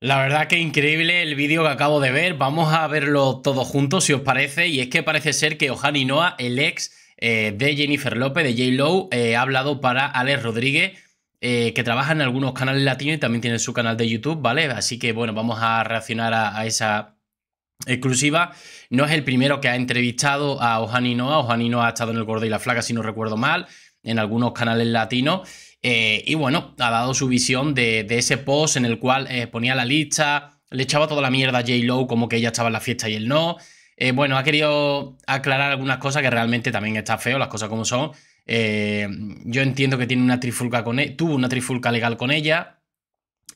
La verdad que increíble el vídeo que acabo de ver. Vamos a verlo todos juntos, si os parece. Y es que parece ser que Ohani el ex eh, de Jennifer López, de J. Lowe, eh, ha hablado para Alex Rodríguez, eh, que trabaja en algunos canales latinos y también tiene su canal de YouTube, ¿vale? Así que bueno, vamos a reaccionar a, esa exclusiva. No es el primero que ha entrevistado a Ohani Noah. Ohani Noah ha estado en el Gordo y la Flaca, si no recuerdo mal en algunos canales latinos. Eh, y bueno, ha dado su visión de, ese post en el cual eh, ponía la lista, le echaba toda la mierda a J. como que ella estaba en la fiesta y él no. Eh, bueno, ha querido aclarar algunas cosas que realmente también está feo, las cosas como son. yo entiendo que tiene una trifulca con e, tuvo una trifulca legal con ella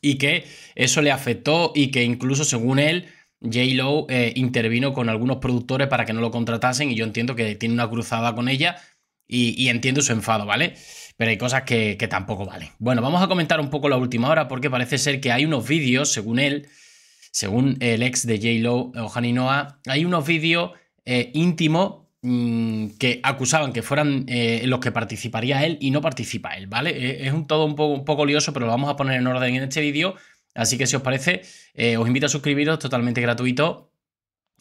y que eso le afectó y que incluso según él J-Lo intervino con algunos productores para que no lo contratasen y yo entiendo que tiene una cruzada con ella y, entiendo su enfado, ¿vale? Pero hay cosas que, tampoco valen. Bueno, vamos a comentar un poco la última hora porque parece ser que hay unos vídeos, según él, según el ex de J-Lo, Ojani Noah, hay unos vídeos eh, íntimos mm, que acusaban que fueran eh, los que participaría él y no participa él, ¿vale? E, es un todo un poco, un poco lioso, pero lo vamos a poner en orden en este vídeo. Así que si os parece, eh, os invito a suscribiros totalmente gratuito,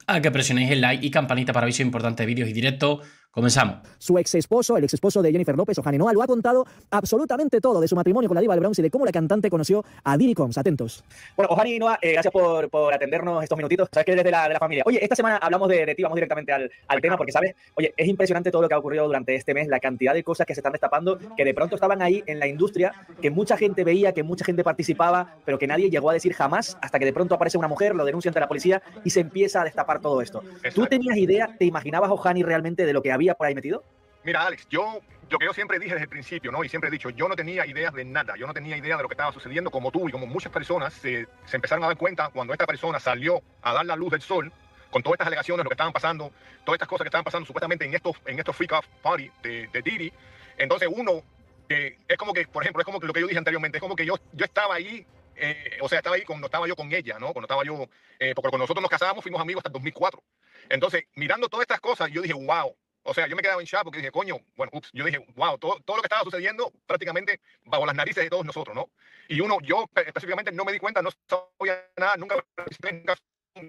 a que presionéis el like y campanita para avisos importantes de vídeos y directos Comenzamos. Su ex esposo, el ex esposo de Jennifer López, Ojani Noa, lo ha contado absolutamente todo de su matrimonio con la diva de Bronx y de cómo la cantante conoció a Diddy Combs. Atentos. Bueno, Ojani Noa, eh, gracias por, atendernos estos minutitos. Sabes que eres de la, familia. Oye, esta semana hablamos de, vamos directamente al, tema porque, ¿sabes? Oye, es impresionante todo lo que ha ocurrido durante este mes, la cantidad de cosas que se están destapando, que de pronto estaban ahí en la industria, que mucha gente veía, que mucha gente participaba, pero que nadie llegó a decir jamás hasta que de pronto aparece una mujer, lo denuncia ante la policía y se empieza a destapar todo esto. ¿Tú tenías idea, te imaginabas, Ojani, realmente de lo que había? por ahí metido? Mira, Alex, yo yo que yo siempre dije desde el principio, ¿no? Y siempre he dicho, yo no tenía ideas de nada, yo no tenía idea de lo que estaba sucediendo, como tú y como muchas personas eh, se, empezaron a dar cuenta cuando esta persona salió a dar la luz del sol con todas estas alegaciones, lo que estaban pasando, todas estas cosas que estaban pasando supuestamente en estos, en estos freak off party de, de Didi. Entonces uno, eh, es como que, por ejemplo, es como que lo que yo dije anteriormente, es como que yo, yo estaba ahí eh, o sea, estaba ahí cuando estaba yo con ella, ¿no? Cuando estaba yo, porque cuando nosotros nos casábamos fuimos amigos hasta 2004. Entonces, mirando todas estas cosas, yo dije, wow, o sea, yo me quedaba en chat porque dije, coño, bueno, ups, yo dije, wow, todo, lo que estaba sucediendo prácticamente bajo las narices de todos nosotros, ¿no? Y uno, yo específicamente no me di cuenta, no sabía nada, nunca, nunca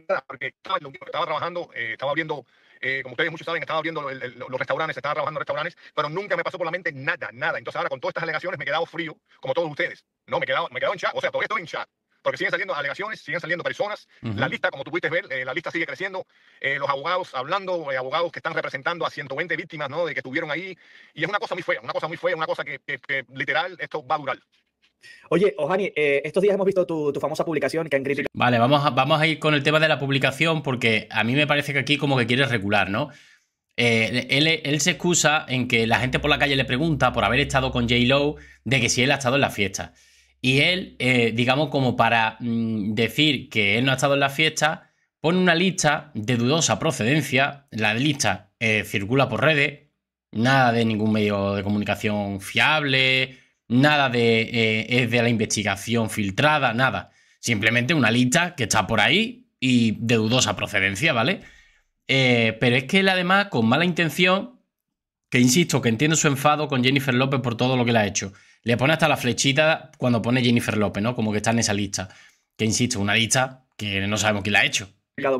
nada, porque estaba, trabajando, eh, estaba abriendo, eh, como ustedes muchos saben, estaba abriendo los restaurantes, estaba trabajando en restaurantes, pero nunca me pasó por la mente nada, nada. Entonces ahora con todas estas alegaciones me he quedado frío, como todos ustedes, ¿no? Me he quedado, me en chat, o sea, todo esto en chat porque siguen saliendo alegaciones, siguen saliendo personas. La lista, como tú pudiste ver, eh, la lista sigue creciendo. Eh, los abogados hablando, eh, abogados que están representando a 120 víctimas, ¿no? De que estuvieron ahí. Y es una cosa muy fea, una cosa muy fea, una cosa que, literal esto va a durar. Oye, Ojani, estos días hemos visto tu, famosa publicación que han criticado. Vale, vamos a, vamos a ir con el tema de la publicación porque a mí me parece que aquí como que quieres regular, ¿no? él, él, se excusa en que la gente por la calle le pregunta por haber estado con J. Lowe de que si él ha estado en la fiesta. Y él, eh, digamos, como para mm, decir que él no ha estado en la fiesta, pone una lista de dudosa procedencia. La lista eh, circula por redes, nada de ningún medio de comunicación fiable, nada de eh, es de la investigación filtrada, nada. Simplemente una lista que está por ahí y de dudosa procedencia, ¿vale? pero es que él además, con mala intención, que insisto, que entiendo su enfado con Jennifer López por todo lo que le ha hecho le pone hasta la flechita cuando pone Jennifer López, ¿no? Como que está en esa lista. Que insisto, una lista que no sabemos quién la ha hecho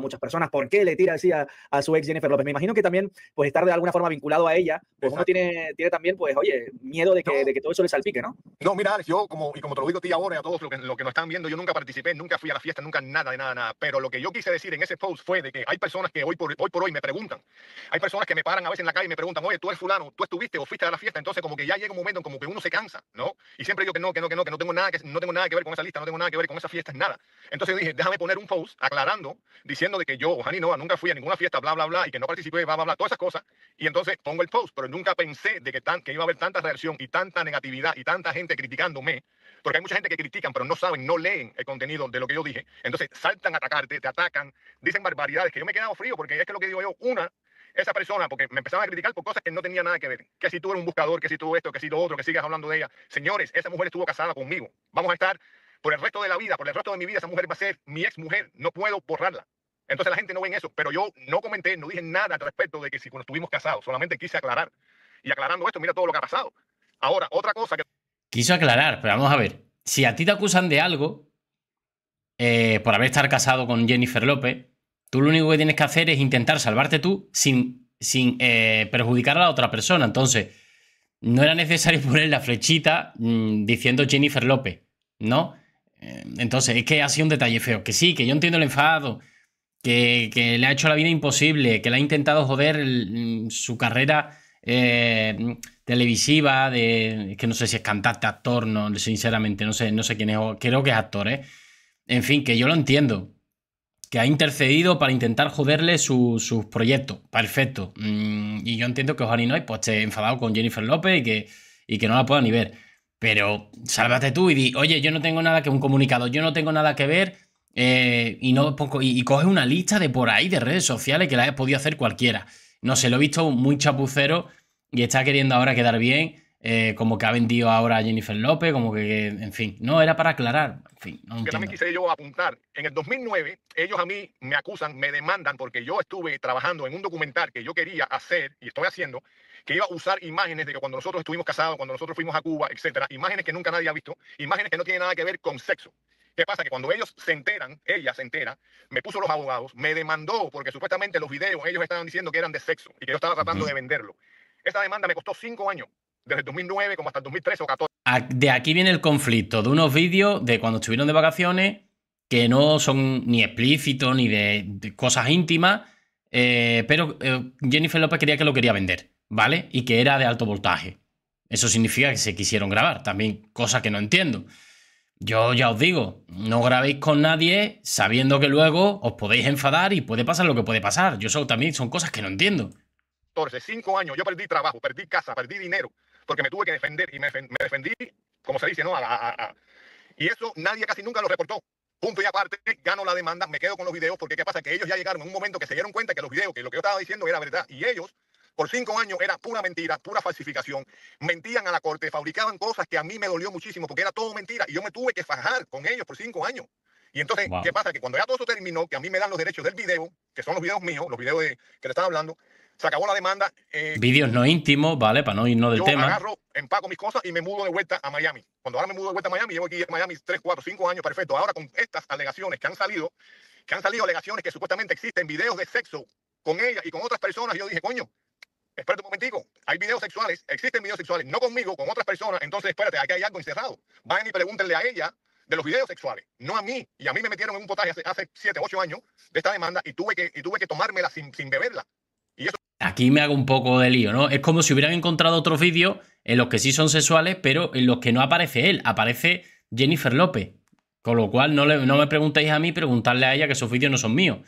muchas personas por qué le tira así a, su ex Jennifer López. Me imagino que también, pues estar de alguna forma vinculado a ella, pues uno tiene, tiene también, pues, oye, miedo de que, de que todo eso le salpique, ¿no? No, mira, yo, como, y como te lo digo a ti ahora y a todos los que, lo que nos están viendo, yo nunca participé, nunca fui a la fiesta, nunca nada de nada, nada. Pero lo que yo quise decir en ese post fue de que hay personas que hoy por, hoy por hoy me preguntan, hay personas que me paran a veces en la calle y me preguntan, oye, tú eres fulano, tú estuviste o fuiste a la fiesta, entonces como que ya llega un momento en como que uno se cansa, ¿no? Y siempre digo que no, que no, que no, que no tengo nada que, no tengo nada que ver con esa lista, no tengo nada que ver con esa fiesta, nada. Entonces yo dije, déjame poner un post aclarando diciendo de que yo, Hani Nova, nunca fui a ninguna fiesta, bla, bla, bla, y que no participé, bla, bla, bla, todas esas cosas. Y entonces pongo el post, pero nunca pensé de que, tan, que iba a haber tanta reacción y tanta negatividad y tanta gente criticándome, porque hay mucha gente que critican, pero no saben, no leen el contenido de lo que yo dije. Entonces saltan a atacarte, te atacan, dicen barbaridades, que yo me he quedado frío, porque es que lo que digo yo, una, esa persona, porque me empezaban a criticar por cosas que no tenía nada que ver. Que si tú eres un buscador, que si tú esto, que si lo otro, que sigas hablando de ella. Señores, esa mujer estuvo casada conmigo. Vamos a estar por el resto de la vida, por el resto de mi vida, esa mujer va a ser mi ex mujer, no puedo borrarla. Entonces la gente no ve eso, pero yo no comenté, no dije nada al respecto de que si cuando estuvimos casados, solamente quise aclarar. Y aclarando esto, mira todo lo que ha pasado. Ahora, otra cosa que... Quiso aclarar, pero vamos a ver, si a ti te acusan de algo, eh, por haber estar casado con Jennifer López, tú lo único que tienes que hacer es intentar salvarte tú sin, sin eh, perjudicar a la otra persona. Entonces, no era necesario poner la flechita mm, diciendo Jennifer López, ¿no? Em, entonces, es que ha sido un detalle feo. Que sí, que yo entiendo el enfado, que, le ha hecho la vida imposible, que le ha intentado joder mm, su carrera eh, televisiva, de. que no sé si es cantante, actor, no, sinceramente, no sé, no sé quién es, creo que es actor, ¿eh? En fin, que yo lo entiendo. Que ha intercedido para intentar joderle sus proyectos. Perfecto. Mm, y yo entiendo que no hay pues, esté enfadado con Jennifer López y que, y que no la pueda ni ver. Pero sálvate tú y di, oye, yo no tengo nada que un comunicado, yo no tengo nada que ver. Eh, y, no, y, una lista de por ahí de redes sociales que la he podido hacer cualquiera. No sé, lo he visto muy chapucero y está queriendo ahora quedar bien eh, como que ha vendido ahora a Jennifer López, como que, en fin, no, era para aclarar, en fin. también quise yo apuntar, en el 2009 ellos a mí me acusan, me demandan porque yo estuve trabajando en un documental que yo quería hacer y estoy haciendo, que iba a usar imágenes de que cuando nosotros estuvimos casados, cuando nosotros fuimos a Cuba, etcétera, imágenes que nunca nadie ha visto, imágenes que no tienen nada que ver con sexo. ¿Qué pasa? Que cuando ellos se enteran, ella se entera, me puso los abogados, me demandó porque supuestamente los videos ellos estaban diciendo que eran de sexo y que yo estaba tratando de venderlo. Esta demanda me costó cinco años desde 2009 como hasta el 2013 o 14. De aquí viene el conflicto de unos vídeos de cuando estuvieron de vacaciones que no son ni explícitos ni de, cosas íntimas, eh, pero eh, Jennifer López quería que lo quería vender, ¿vale? Y que era de alto voltaje. Eso significa que se quisieron grabar, también cosa que no entiendo. Yo ya os digo, no grabéis con nadie sabiendo que luego os podéis enfadar y puede pasar lo que puede pasar. Yo también son cosas que no entiendo. 14, 5 años, yo perdí trabajo, perdí casa, perdí dinero, porque me tuve que defender y me, defendí, como se dice, ¿no? Y eso nadie casi nunca lo reportó. Punto y aparte, gano la demanda, me quedo con los videos, porque ¿qué pasa? Que ellos ya llegaron en un momento que se dieron cuenta que los videos, que lo que yo estaba diciendo era verdad, y ellos por cinco años era pura mentira, pura falsificación. Mentían a la corte, fabricaban cosas que a mí me dolió muchísimo porque era todo mentira y yo me tuve que fajar con ellos por cinco años. Y entonces, ¿qué pasa? Que cuando ya todo eso terminó, que a mí me dan los derechos del video, que son los videos míos, los videos que le estaba hablando, se acabó la demanda. Eh, Vídeos no íntimos, ¿vale? Para no irnos del yo tema. Agarro, empaco mis cosas y me mudo de vuelta a Miami. Cuando ahora me mudo de vuelta a Miami, llevo aquí a Miami 3, 4, 5 años, perfecto. Ahora con estas alegaciones que han salido, que han salido alegaciones que supuestamente existen, videos de sexo con ella y con otras personas, yo dije, coño, espérate un momentico, hay videos sexuales, existen videos sexuales, no conmigo, con otras personas, entonces espérate, aquí hay algo encerrado. Vayan y pregúntenle a ella de los videos sexuales, no a mí. Y a mí me metieron en un potaje hace, 7, 8 años de esta demanda y tuve que, y tuve que tomármela sin beberla. Aquí me hago un poco de lío, ¿no? Es como si hubieran encontrado otros vídeos en los que sí son sexuales, pero en los que no aparece él, aparece Jennifer López. Con lo cual, no, le, no me preguntéis a mí, preguntarle a ella que esos vídeos no son míos.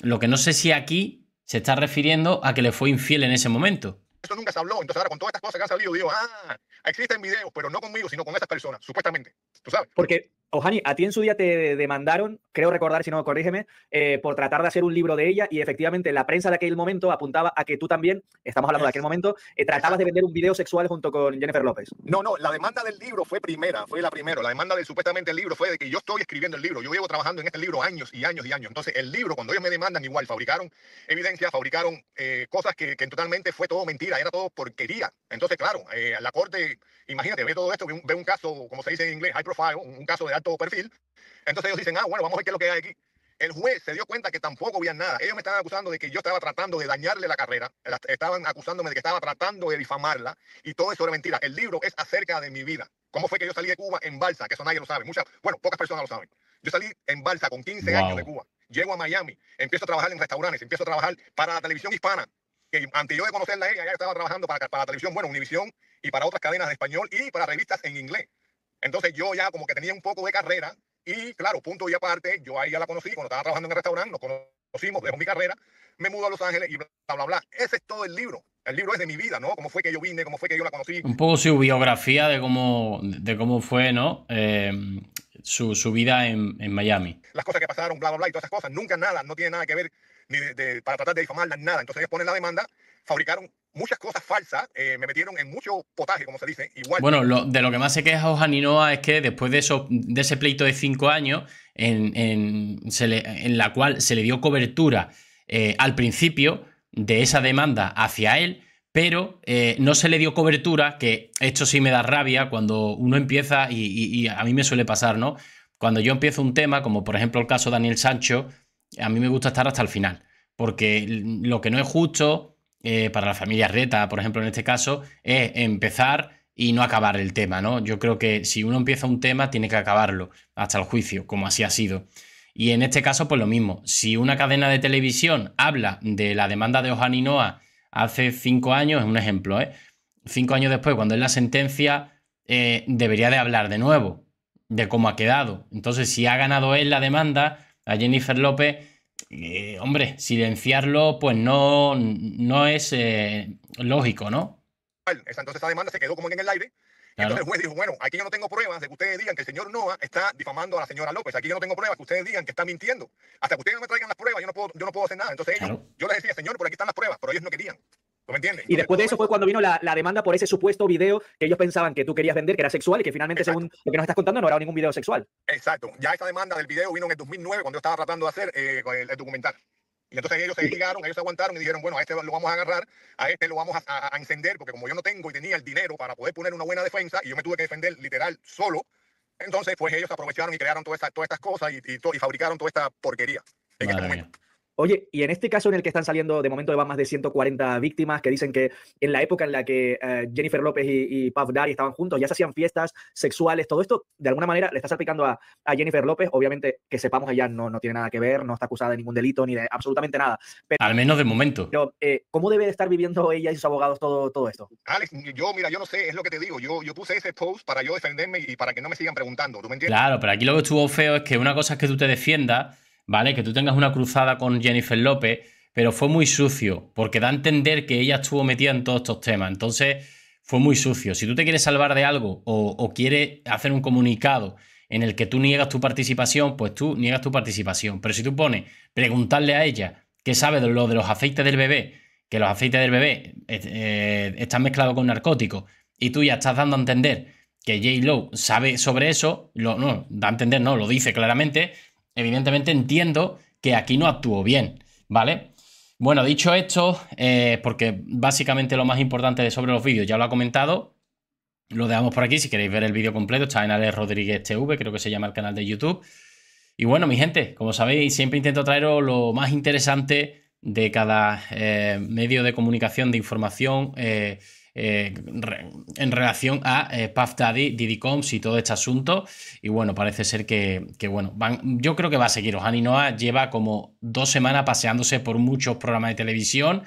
Lo que no sé si aquí se está refiriendo a que le fue infiel en ese momento. Eso nunca se habló. Entonces, ahora con todas estas cosas que han salido, digo, ah, existen videos, pero no conmigo, sino con estas personas, supuestamente. ¿Tú sabes? Porque ojani a ti en su día te demandaron, creo recordar, si no, corrígeme, eh, por tratar de hacer un libro de ella y efectivamente la prensa de aquel momento apuntaba a que tú también, estamos hablando de aquel momento, eh, tratabas de vender un video sexual junto con Jennifer López. No, no, la demanda del libro fue primera, fue la primera. La demanda del supuestamente el libro fue de que yo estoy escribiendo el libro, yo llevo trabajando en este libro años y años y años. Entonces, el libro, cuando ellos me demandan, igual fabricaron evidencia, fabricaron eh, cosas que, totalmente fue todo mentira, era todo porquería. Entonces, claro, la corte, imagínate, ve todo esto, ve un, caso, como se dice en inglés, high profile, un, un caso de todo perfil. Entonces ellos dicen, ah, bueno, vamos a ver qué es lo que hay aquí. El juez se dio cuenta que tampoco había nada. Ellos me estaban acusando de que yo estaba tratando de dañarle la carrera. Estaban acusándome de que estaba tratando de difamarla. Y todo eso era mentira. El libro es acerca de mi vida. ¿Cómo fue que yo salí de Cuba en balsa? Que eso nadie lo sabe. Muchas, bueno, pocas personas lo saben. Yo salí en balsa con 15 años de Cuba. Llego a Miami. Empiezo a trabajar en restaurantes. Empiezo a trabajar para la televisión hispana. Que antes yo de conocerla ella, ya estaba trabajando para, para la televisión, bueno, Univisión y para otras cadenas de español y para revistas en inglés. Entonces yo ya como que tenía un poco de carrera y claro, punto y aparte, yo ahí ya la conocí cuando estaba trabajando en el restaurante, nos conocimos, dejó mi carrera, me mudo a Los Ángeles y bla, bla, bla. Ese es todo el libro. El libro es de mi vida, ¿no? Cómo fue que yo vine, cómo fue que yo la conocí. Un poco su biografía de cómo, de cómo fue, ¿no? Eh, su, su, vida en, en, Miami. Las cosas que pasaron, bla, bla, bla, y todas esas cosas. Nunca nada, no tiene nada que ver ni de, para tratar de difamarla, nada. Entonces ellos ponen la demanda, fabricaron muchas cosas falsas, eh, me metieron en mucho potaje, como se dice. Bueno, lo, de lo que más se queja y Noa es que después de, eso, de ese pleito de cinco años, en, la cual se le dio cobertura eh, al principio de esa demanda hacia él, pero eh, no se le dio cobertura, que esto sí me da rabia cuando uno empieza, y, y a mí me suele pasar, ¿no? Cuando yo empiezo un tema, como por ejemplo el caso de Daniel Sancho, a mí me gusta estar hasta el final, porque lo que no es justo eh, para la familia Reta, por ejemplo, en este caso, es empezar y no acabar el tema, ¿no? Yo creo que si uno empieza un tema, tiene que acabarlo hasta el juicio, como así ha sido. Y en este caso, pues lo mismo. Si una cadena de televisión habla de la demanda de Ojani hace cinco años, es un ejemplo, ¿eh? Cinco años después, cuando es la sentencia, eh, debería de hablar de nuevo de cómo ha quedado. Entonces, si ha ganado él la demanda a Jennifer López, eh, hombre, silenciarlo pues no, no es eh, lógico, ¿no? Entonces esa demanda se quedó como en el aire. Entonces el juez dijo, bueno, aquí yo no tengo pruebas de que ustedes digan que el señor Noah está difamando a la señora López. Aquí yo no tengo pruebas que ustedes digan que está mintiendo. Hasta que ustedes no me traigan las pruebas, yo no puedo, yo no puedo hacer nada. Entonces yo les decía, señor, por aquí están las pruebas, pero ellos no querían. ¿Tú me entiendes? Y después de eso fue cuando vino la, la, demanda por ese supuesto video que ellos pensaban que tú querías vender, que era sexual y que finalmente, según lo que nos estás contando, no era ningún video sexual. Exacto. Ya esa demanda del video vino en el 2009 cuando yo estaba tratando de hacer eh, el, documental. Y entonces ellos se ligaron, ellos se aguantaron y dijeron, bueno, a este lo vamos a agarrar, a este lo vamos a, encender, porque como yo no tengo y tenía el dinero para poder poner una buena defensa, y yo me tuve que defender literal solo, entonces pues ellos aprovecharon y crearon todas estas todas estas cosas y, y, fabricaron toda esta porquería en Madre momento. Oye, y en este caso en el que están saliendo, de momento van más de 140 víctimas que dicen que en la época en la que eh, Jennifer López y, y Puff Daddy estaban juntos, ya se hacían fiestas sexuales, todo esto, de alguna manera le estás aplicando a, a Jennifer López, obviamente que sepamos ella no, no tiene nada que ver, no está acusada de ningún delito ni de absolutamente nada. Pero, Al menos de momento. Pero, eh, ¿cómo debe estar viviendo ella y sus abogados todo, todo esto? Alex, yo, mira, yo no sé, es lo que te digo, yo, yo puse ese post para yo defenderme y para que no me sigan preguntando, ¿tú me entiendes? Claro, pero aquí lo que estuvo feo es que una cosa es que tú te defiendas ¿vale? Que tú tengas una cruzada con Jennifer López, pero fue muy sucio, porque da a entender que ella estuvo metida en todos estos temas. Entonces, fue muy sucio. Si tú te quieres salvar de algo o, quieres hacer un comunicado en el que tú niegas tu participación, pues tú niegas tu participación. Pero si tú pones preguntarle a ella qué sabe de lo de los aceites del bebé, que los aceites del bebé eh, eh, están mezclados con narcóticos, y tú ya estás dando a entender que J. Lowe sabe sobre eso, lo, no, da a entender, no, lo dice claramente, evidentemente entiendo que aquí no actuó bien, ¿vale? Bueno, dicho esto, eh, porque básicamente lo más importante de sobre los vídeos ya lo ha comentado, lo dejamos por aquí, si queréis ver el vídeo completo, está en Alex Rodríguez TV, creo que se llama el canal de YouTube. Y bueno, mi gente, como sabéis, siempre intento traeros lo más interesante de cada eh, medio de comunicación, de información. Eh, eh, en relación a eh, Puff Daddy, Diddy Combs y todo este asunto. Y bueno, parece ser que, bueno, yo creo que va a seguir. Ojani Noah lleva como dos semanas paseándose por muchos programas de televisión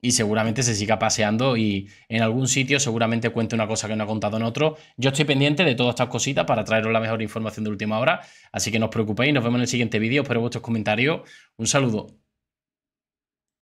y seguramente se siga paseando y en algún sitio seguramente cuente una cosa que no ha contado en otro. Yo estoy pendiente de todas estas cositas para traeros la mejor información de última hora, así que no os preocupéis, nos vemos en el siguiente vídeo, espero vuestros comentarios. Un saludo.